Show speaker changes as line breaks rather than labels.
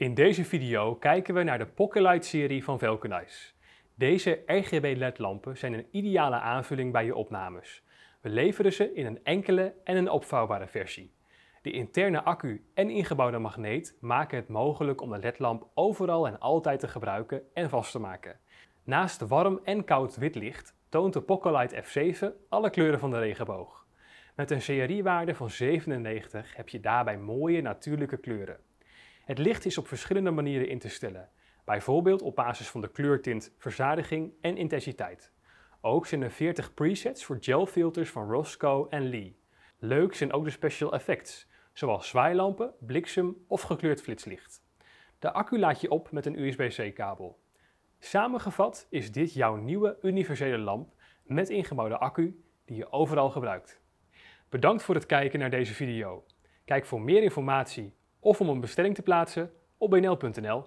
In deze video kijken we naar de PocketLight serie van Velconize. Deze RGB LED-lampen zijn een ideale aanvulling bij je opnames. We leveren ze in een enkele en een opvouwbare versie. De interne accu en ingebouwde magneet maken het mogelijk om de LED-lamp overal en altijd te gebruiken en vast te maken. Naast warm en koud wit licht toont de PocketLight F7 alle kleuren van de regenboog. Met een CRI-waarde van 97 heb je daarbij mooie natuurlijke kleuren. Het licht is op verschillende manieren in te stellen, bijvoorbeeld op basis van de kleurtint, verzadiging en intensiteit. Ook zijn er 40 presets voor gelfilters van Roscoe en Lee. Leuk zijn ook de special effects, zoals zwaailampen, bliksem of gekleurd flitslicht. De accu laat je op met een USB-C kabel. Samengevat is dit jouw nieuwe universele lamp met ingebouwde accu die je overal gebruikt. Bedankt voor het kijken naar deze video. Kijk voor meer informatie of om een bestelling te plaatsen op bnl.nl